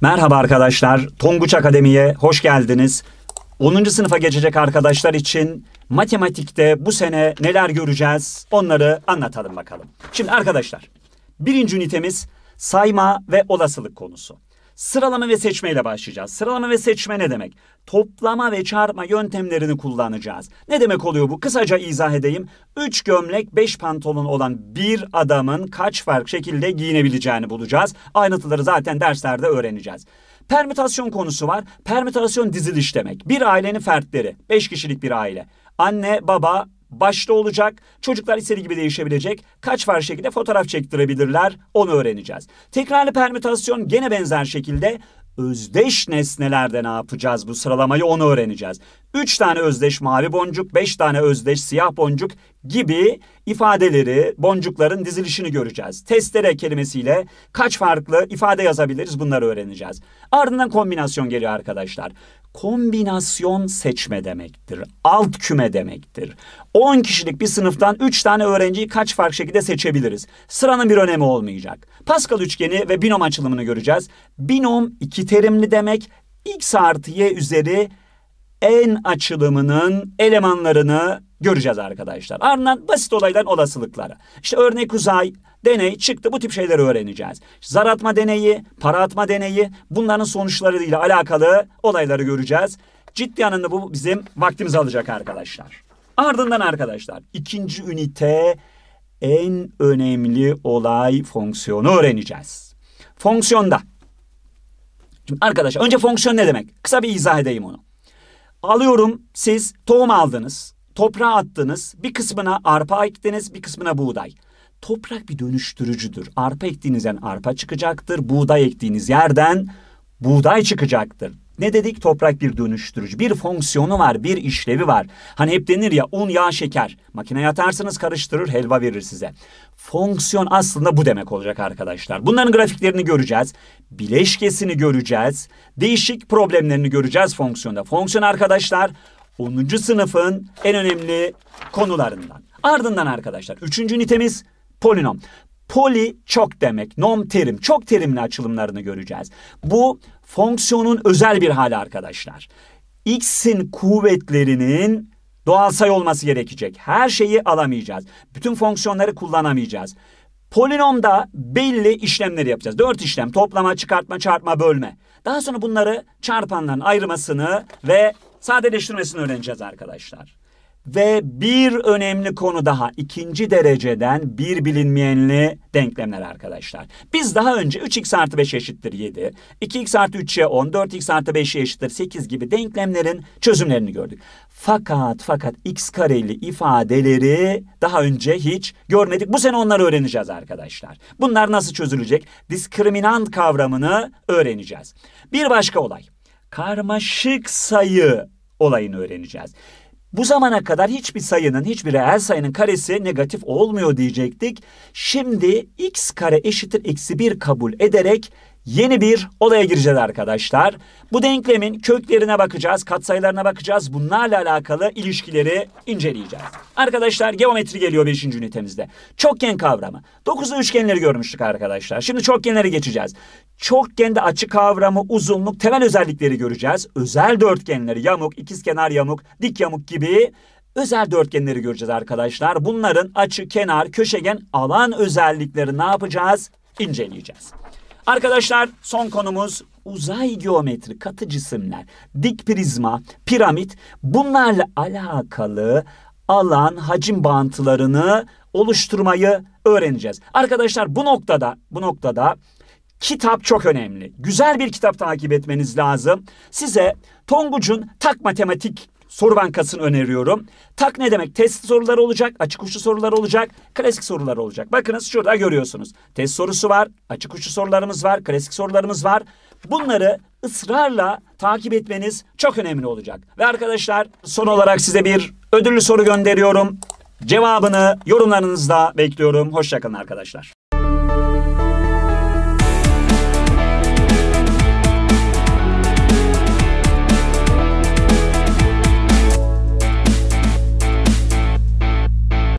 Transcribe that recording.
Merhaba arkadaşlar, Tonguç Akademi'ye hoş geldiniz. 10. sınıfa geçecek arkadaşlar için matematikte bu sene neler göreceğiz onları anlatalım bakalım. Şimdi arkadaşlar, birinci ünitemiz sayma ve olasılık konusu. Sıralama ve seçmeyle başlayacağız. Sıralama ve seçme ne demek? Toplama ve çarpma yöntemlerini kullanacağız. Ne demek oluyor bu? Kısaca izah edeyim. 3 gömlek 5 pantolon olan bir adamın kaç farklı şekilde giyinebileceğini bulacağız. Ayrıntıları zaten derslerde öğreneceğiz. Permütasyon konusu var. Permütasyon diziliş demek. Bir ailenin fertleri. 5 kişilik bir aile. Anne, baba, başta olacak. Çocuklar istediği gibi değişebilecek. Kaç farklı şekilde fotoğraf çektirebilirler onu öğreneceğiz. Tekrarlı permütasyon gene benzer şekilde özdeş nesnelerde ne yapacağız bu sıralamayı onu öğreneceğiz. 3 tane özdeş mavi boncuk, 5 tane özdeş siyah boncuk gibi ifadeleri, boncukların dizilişini göreceğiz. Testere kelimesiyle kaç farklı ifade yazabiliriz bunları öğreneceğiz. Ardından kombinasyon geliyor arkadaşlar. Kombinasyon seçme demektir. Alt küme demektir. 10 kişilik bir sınıftan 3 tane öğrenciyi kaç farklı şekilde seçebiliriz? Sıranın bir önemi olmayacak. Pascal üçgeni ve binom açılımını göreceğiz. Binom iki terimli demek. X artı Y üzeri en açılımının elemanlarını göreceğiz arkadaşlar. Ardından basit olaydan olasılıkları. İşte örnek uzay, deney çıktı bu tip şeyleri öğreneceğiz. Zar atma deneyi, para atma deneyi bunların sonuçları ile alakalı olayları göreceğiz. Ciddi anlamda bu bizim vaktimizi alacak arkadaşlar. Ardından arkadaşlar ikinci ünite en önemli olay fonksiyonu öğreneceğiz. Fonksiyonda. Şimdi arkadaşlar önce fonksiyon ne demek? Kısa bir izah edeyim onu. Alıyorum siz tohum aldınız, toprağa attınız, bir kısmına arpa ektiniz, bir kısmına buğday. Toprak bir dönüştürücüdür. Arpa ektiğinizden arpa çıkacaktır, buğday ektiğiniz yerden buğday çıkacaktır. Ne dedik? Toprak bir dönüştürücü. Bir fonksiyonu var, bir işlevi var. Hani hep denir ya un, yağ, şeker. Makineye atarsınız karıştırır, helva verir size. Fonksiyon aslında bu demek olacak arkadaşlar. Bunların grafiklerini göreceğiz. Bileşkesini göreceğiz. Değişik problemlerini göreceğiz fonksiyonda. Fonksiyon arkadaşlar 10. sınıfın en önemli konularından. Ardından arkadaşlar 3. nitemiz polinom. Poli çok demek. Nom terim. Çok terimli açılımlarını göreceğiz. Bu fonksiyonun özel bir hali arkadaşlar. X'in kuvvetlerinin doğal sayı olması gerekecek. Her şeyi alamayacağız. Bütün fonksiyonları kullanamayacağız. Polinomda belli işlemleri yapacağız. Dört işlem. Toplama, çıkartma, çarpma, bölme. Daha sonra bunları çarpanların ayırmasını ve sadeleştirmesini öğreneceğiz arkadaşlar. Ve bir önemli konu daha ikinci dereceden bir bilinmeyenli denklemler arkadaşlar. Biz daha önce 3x artı 5 eşittir 7, 2x artı 3'e 10, 4x artı 5'e eşittir 8 gibi denklemlerin çözümlerini gördük. Fakat fakat x kareli ifadeleri daha önce hiç görmedik. Bu sene onları öğreneceğiz arkadaşlar. Bunlar nasıl çözülecek? Diskriminant kavramını öğreneceğiz. Bir başka olay. Karmaşık sayı olayını öğreneceğiz. Bu zamana kadar hiçbir sayının, hiçbir reel sayının karesi negatif olmuyor diyecektik. Şimdi x kare eşittir eksi 1 kabul ederek yeni bir olaya gireceğiz arkadaşlar. Bu denklemin köklerine bakacağız, katsayılarına bakacağız. Bunlarla alakalı ilişkileri inceleyeceğiz. Arkadaşlar geometri geliyor 5. ünitemizde. Çokgen kavramı. 9'lu üçgenleri görmüştük arkadaşlar. Şimdi çokgenlere geçeceğiz. Çokgende açı kavramı, uzunluk, temel özellikleri göreceğiz. Özel dörtgenleri, yamuk, ikizkenar yamuk, dik yamuk gibi özel dörtgenleri göreceğiz arkadaşlar. Bunların açı, kenar, köşegen, alan özellikleri ne yapacağız? İnceleyeceğiz. Arkadaşlar son konumuz uzay geometri, katı cisimler, dik prizma, piramit bunlarla alakalı alan hacim bağıntılarını oluşturmayı öğreneceğiz. Arkadaşlar bu noktada bu noktada kitap çok önemli. Güzel bir kitap takip etmeniz lazım. Size Tonguç'un Tak Matematik soru bankasını öneriyorum. Tak ne demek? Test soruları olacak, açık uçlu sorular olacak, klasik sorular olacak. Bakınız şurada görüyorsunuz. Test sorusu var, açık uçlu sorularımız var, klasik sorularımız var. Bunları ısrarla takip etmeniz çok önemli olacak. Ve arkadaşlar son olarak size bir ödüllü soru gönderiyorum. Cevabını yorumlarınızda bekliyorum. Hoşçakalın arkadaşlar.